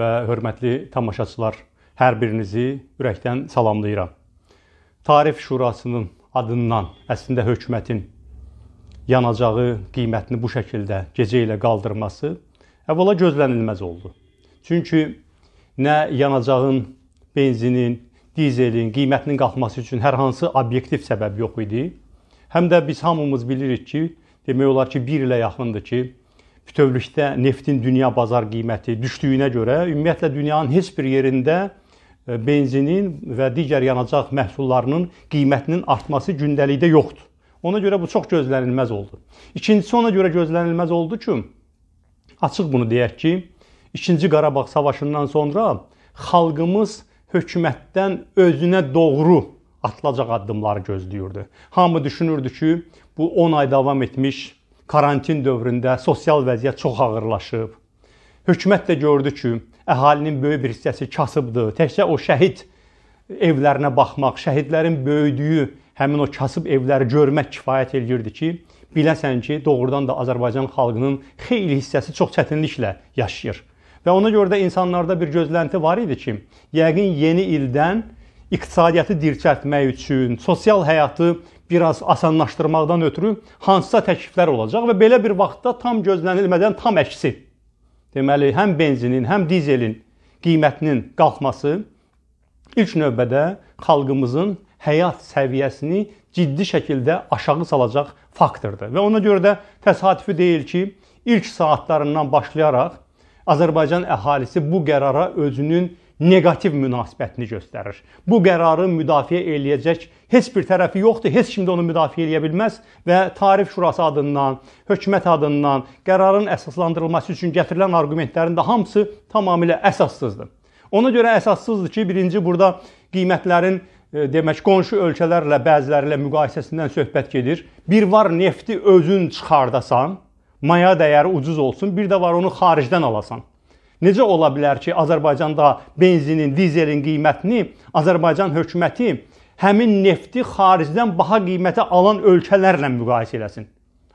və hörmətli tamaşaçılar, hər birinizi ürəkdən salamlayıram. Tarif Şurasının adından əslində hökumətin yanacağı qiymətini bu şəkildə gecə ilə qaldırması əvvəla gözlənilməz oldu. Çünki nə yanacağın, benzinin, dizelin qiymətinin qalxması üçün hər hansı obyektiv səbəb yox idi. Həm də biz hamımız bilirik ki, demək olar ki, 1 ilə yaxındır ki, bütövlükdə neftin dünya bazar qiyməti düşdüyünə görə ümumiyyətlə dünyanın heç bir yerində e, benzinin və digər yanacaq məhsullarının qiymətinin artması gündəlikdə yoxdur. Ona görə bu çox gözlənilməz oldu. İkincisi ona görə gözlənilməz oldu ki, açıq bunu deyək ki, 2-ci Qarabağ savaşından sonra xalqımız hökumətdən özünə doğru atılacaq addımları gözləyirdi. Hamı düşünürdü ki, bu 10 ay davam etmiş karantin dövründə sosial vəziyyət çox ağırlaşıb. Hökumət də gördü ki, əhalinin böyük bir hissəsi kasıbdır. Təkcə o şəhid evlərinə baxmaq, şəhidlərin böyüdüyü həmin o kasıb evləri görmək kifayət eləyirdi ki, biləsən ki, doğrudan da Azərbaycan xalqının xeyli hissəsi çox çətinliklə yaşayır. Və ona görə də insanlarda bir gözlənti var idi ki, yəqin yeni ildən iqtisadiyyatı dirçəltmək üçün, sosial həyatı biraz asanlaşdırmaqdan ötürü hansısa təkliflər olacaq və belə bir vaxtda tam gözlənilmədən tam əksi. Deməli, həm benzinin, həm dizelin qiymətinin qalxması ilk növbədə xalqımızın həyat səviyyəsini ciddi şəkildə aşağı salacaq faktordur. Və ona görə də təsadüfi deyil ki, ilk saatlarından başlayaraq Azərbaycan əhalisi bu qərara özünün negativ münasibətini göstərir. Bu qərarı müdafiə eləyəcək heç bir tərəfi yoxdur, heç kim də onu müdafiə eləyə bilməz və Tarif Şurası adından, hökumət adından qərarın əsaslandırılması üçün gətirilən arqumentlərin də hamısı tamamilə əsassızdır. Ona görə əsassızdır ki, birinci burada qiymətlərin e, demək qonşu ölkələrlə bəziləri ilə müqayisəsindən söhbət gedir. Bir var nefti özün çıxardasan, maya dəyəri ucuz olsun, bir də var onu xaricdən alasan. Necə ola bilər ki, Azərbaycanda benzinin, dizelin qiymətini Azərbaycan hökuməti həmin nefti xaricdən baha qiymətə alan ölkələrlə müqayisə eləsin?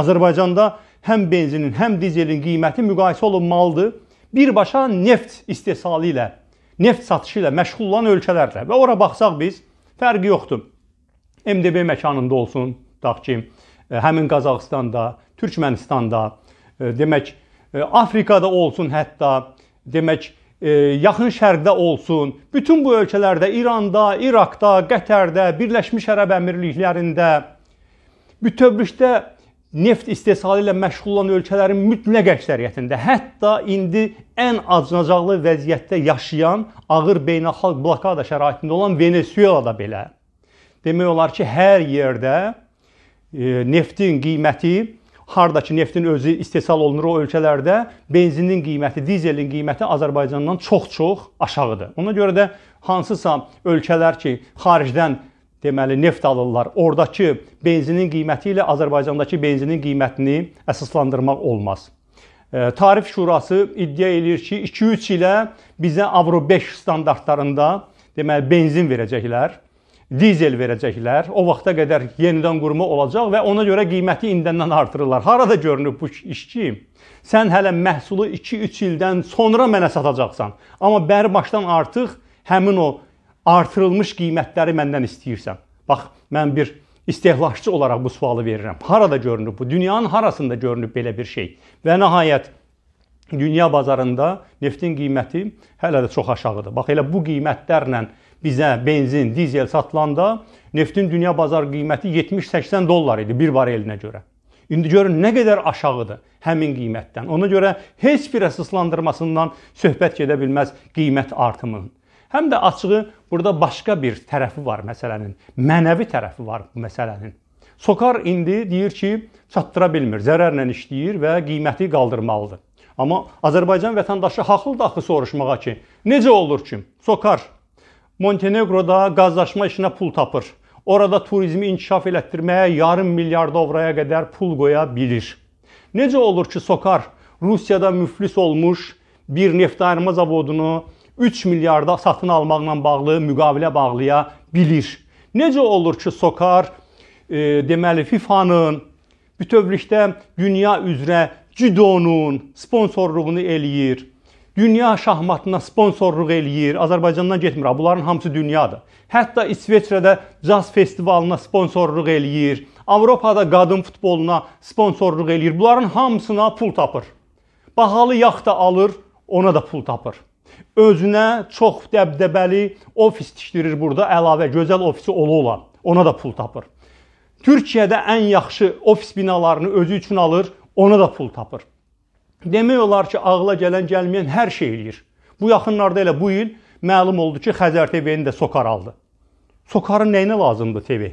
Azərbaycanda həm benzinin, həm dizelin qiyməti müqayisə olunmalıdır birbaşa neft istehsalı ilə, neft satışı ilə məşğul olan ölkələrlə. Və ora baxsaq biz fərqi yoxdur. MDB məkanında olsun, tutaq ki, e, həmin Qazaxıstanda, Türkmənistanda, e, demək e, Afrikada olsun hətta demək, e, yaxın şərqdə olsun, bütün bu ölkələrdə, İranda, İraqda, Qətərdə, Birləşmiş Ərəb Əmirliklərində bütövlükdə neft istehsalı ilə məşğul olan ölkələrin mütləq əksəriyyətində, hətta indi ən acınacaqlı vəziyyətdə yaşayan, ağır beynəlxalq blokada şəraitində olan Venesuelada belə demək olar ki, hər yerdə e, neftin qiyməti hardakı neftin özü istehsal olunur o ölkələrdə benzinin qiyməti, dizelin qiyməti Azərbaycandan çox-çox aşağıdır. Ona görə də hansısa ölkələr ki, xaricdən deməli neft alırlar. Ordakı benzinin qiyməti ilə Azərbaycandakı benzinin qiymətini əsaslandırmaq olmaz. E, Tarif Şurası iddia eləyir ki, 2-3 ilə bizə Avro 5 standartlarında deməli benzin verəcəklər dizel verəcəklər. O vaxta qədər yenidən qurma olacaq və ona görə qiyməti indəndən artırırlar. Harada görünüb bu işçi? Sən hələ məhsulu 2-3 ildən sonra mənə satacaqsan. Amma bəri başdan artıq həmin o artırılmış qiymətləri məndən istəyirsən. Bax, mən bir istehlakçı olaraq bu sualı verirəm. Harada görünüb bu? Dünyanın harasında görünüb belə bir şey? Və nəhayət dünya bazarında neftin qiyməti hələ də çox aşağıdır. Bax, elə bu qiymətlərlə bizə benzin, dizel satılanda neftin dünya bazar qiyməti 70-80 dollar idi bir barelinə görə. İndi görün nə qədər aşağıdır həmin qiymətdən. Ona görə heç bir əsaslandırmasından söhbət gedə bilməz qiymət artımının. Həm də açığı burada başqa bir tərəfi var məsələnin. Mənəvi tərəfi var bu məsələnin. Sokar indi deyir ki, çatdıra bilmir, zərərlə işləyir və qiyməti qaldırmalıdır. Amma Azərbaycan vətəndaşı haqlıdır axı soruşmağa ki, necə olur ki, Sokar Monteneqroda qazlaşma işinə pul tapır. Orada turizmi inkişaf elətdirməyə yarım milyard avraya qədər pul qoya bilir. Necə olur ki, Sokar Rusiyada müflis olmuş bir neft ayırma zavodunu 3 milyarda satın almaqla bağlı müqavilə bağlaya bilir? Necə olur ki, Sokar e, deməli FIFA-nın bütövlükdə dünya üzrə cüdonun sponsorluğunu eləyir? dünya şahmatına sponsorluq eləyir, Azərbaycandan getmir. Bunların hamısı dünyadır. Hətta İsveçrədə caz festivalına sponsorluq eləyir. Avropada qadın futboluna sponsorluq eləyir. Bunların hamısına pul tapır. Bahalı yaxta alır, ona da pul tapır. Özünə çox dəbdəbəli ofis tikdirir burada, əlavə gözəl ofisi olu olan. Ona da pul tapır. Türkiyədə ən yaxşı ofis binalarını özü üçün alır, ona da pul tapır demək olar ki, ağla gələn gəlməyən hər şey eləyir. Bu yaxınlarda elə bu il məlum oldu ki, Xəzər TV-nin də Sokar aldı. Sokarın nəyinə lazımdı TV?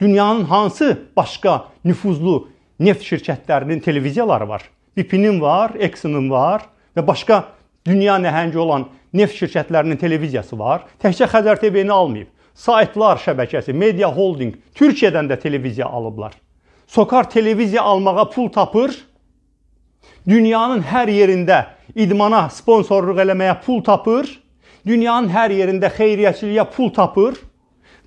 Dünyanın hansı başqa nüfuzlu neft şirkətlərinin televiziyaları var? BP-nin var, Exxon-un var və başqa dünya nəhəngi olan neft şirkətlərinin televiziyası var. Təkcə Xəzər TV-ni almayıb. Saytlar şəbəkəsi, Media Holding Türkiyədən də televiziya alıblar. Sokar televiziya almağa pul tapır, Dünyanın hər yerində idmana sponsorluq eləməyə pul tapır. Dünyanın hər yerində xeyriyyəçiliyə pul tapır.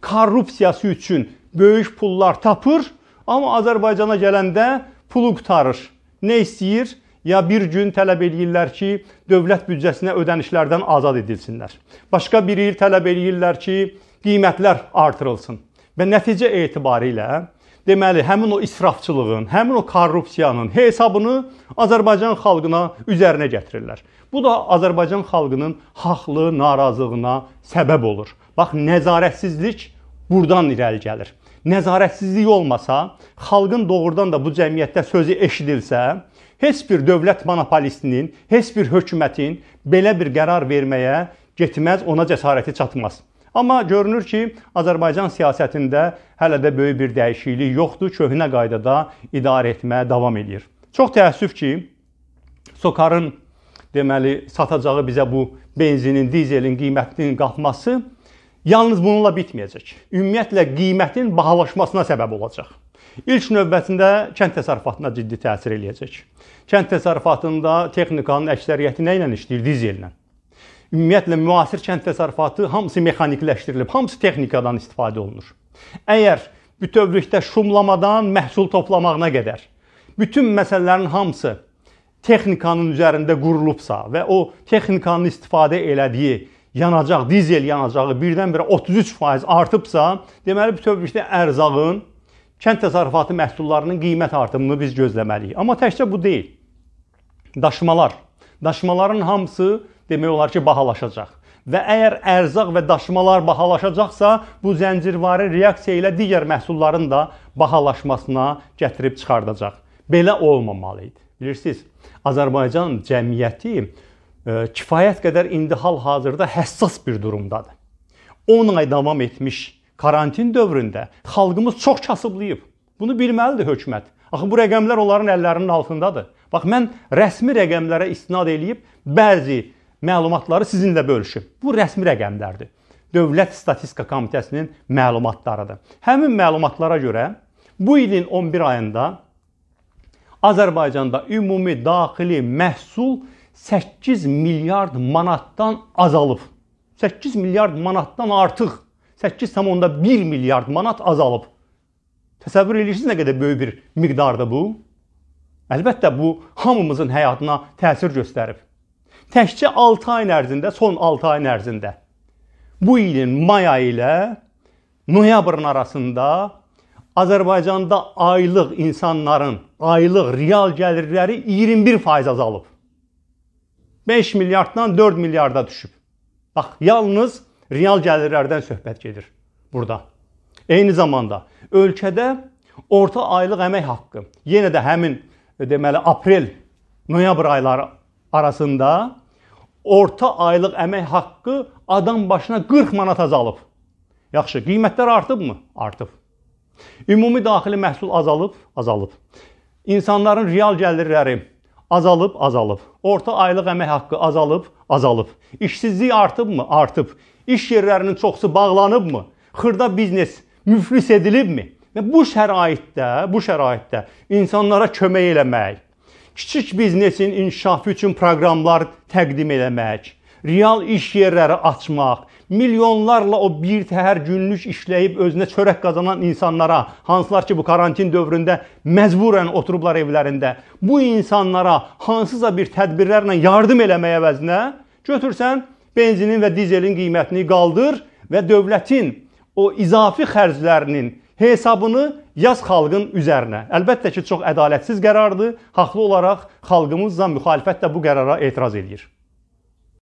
Korrupsiyası üçün böyük pullar tapır, amma Azərbaycana gələndə pulu qutarır. Nə istəyir? Ya bir gün tələb eləyirlər ki, dövlət büdcəsinə ödənişlərdən azad edilsinlər. Başqa bir il tələb eləyirlər ki, qiymətlər artırılsın. Və nəticə etibarilə deməli, həmin o israfçılığın, həmin o korrupsiyanın hesabını Azərbaycan xalqına üzərinə gətirirlər. Bu da Azərbaycan xalqının haqlı narazılığına səbəb olur. Bax, nəzarətsizlik burdan irəli gəlir. Nəzarətsizlik olmasa, xalqın doğrudan da bu cəmiyyətdə sözü eşidilsə, heç bir dövlət monopolistinin, heç bir hökumətin belə bir qərar verməyə getməz, ona cəsarəti çatmaz. Amma görünür ki, Azərbaycan siyasətində hələ də böyük bir dəyişiklik yoxdur. Köhnə qaydada idarə etmə davam eləyir. Çox təəssüf ki, Sokarın deməli satacağı bizə bu benzinin, dizelin qiymətinin qalxması yalnız bununla bitməyəcək. Ümumiyyətlə qiymətin bahalaşmasına səbəb olacaq. İlk növbətində kənd təsərrüfatına ciddi təsir eləyəcək. Kənd təsərrüfatında texnikanın əksəriyyəti nə ilə işləyir? Dizellə. Ümumiyyətlə müasir kənd təsərrüfatı hamısı mexanikiləşdirilib, hamısı texnikadan istifadə olunur. Əgər bütövlükdə şumlamadan məhsul toplamağına qədər bütün məsələlərin hamısı texnikanın üzərində qurulubsa və o texnikanın istifadə elədiyi yanacaq, dizel yanacağı birdən-birə 33% artıbsa, deməli bütövlükdə ərzağın kənd təsərrüfatı məhsullarının qiymət artımını biz gözləməliyik. Amma təkcə bu deyil. Daşımalar. Daşımaların hamısı demək olar ki, bahalaşacaq. Və əgər ərzaq və daşımalar bahalaşacaqsa, bu zəncirvari reaksiya ilə digər məhsulların da bahalaşmasına gətirib çıxardacaq. Belə olmamalı idi. Bilirsiniz, Azərbaycan cəmiyyəti ə, e, kifayət qədər indi hal-hazırda həssas bir durumdadır. 10 ay davam etmiş karantin dövründə xalqımız çox kasıblayıb. Bunu bilməlidir hökumət. Axı bu rəqəmlər onların əllərinin altındadır. Bax mən rəsmi rəqəmlərə istinad eləyib bəzi məlumatları sizinlə bölüşüb. Bu rəsmi rəqəmlərdir. Dövlət Statistika Komitəsinin məlumatlarıdır. Həmin məlumatlara görə bu ilin 11 ayında Azərbaycanda ümumi daxili məhsul 8 milyard manatdan azalıb. 8 milyard manatdan artıq 8,1 milyard manat azalıb. Təsəvvür edirsiniz nə qədər böyük bir miqdardır bu? Əlbəttə bu hamımızın həyatına təsir göstərib təkcə 6 ayın ərzində, son 6 ayın ərzində bu ilin may ayı ilə noyabrın arasında Azərbaycanda aylıq insanların aylıq real gəlirləri 21% azalıb. 5 milyarddan 4 milyarda düşüb. Bax, yalnız real gəlirlərdən söhbət gedir burada. Eyni zamanda ölkədə orta aylıq əmək haqqı yenə də həmin e, deməli aprel, noyabr ayları arasında orta aylıq əmək haqqı adam başına 40 manat azalıb. Yaxşı, qiymətlər artıbmı? Artıb. Ümumi daxili məhsul azalıb, azalıb. İnsanların real gəlirləri azalıb, azalıb. Orta aylıq əmək haqqı azalıb, azalıb. İşsizlik artıbmı? Artıb. İş yerlərinin çoxusu bağlanıbmı? Xırda biznes müflis edilibmi? Və bu şəraitdə, bu şəraitdə insanlara kömək eləmək, kiçik biznesin inkişafı üçün proqramlar təqdim eləmək, real iş yerləri açmaq, milyonlarla o bir təhər günlük işləyib özünə çörək qazanan insanlara, hansılar ki bu karantin dövründə məcburən oturublar evlərində, bu insanlara hansısa bir tədbirlərlə yardım eləməyə əvəzinə götürsən benzinin və dizelin qiymətini qaldır və dövlətin o izafi xərclərinin hesabını yaz xalqın üzərinə. Əlbəttə ki, çox ədalətsiz qərardır. Haqlı olaraq xalqımızla müxalifət də bu qərara etiraz eləyir.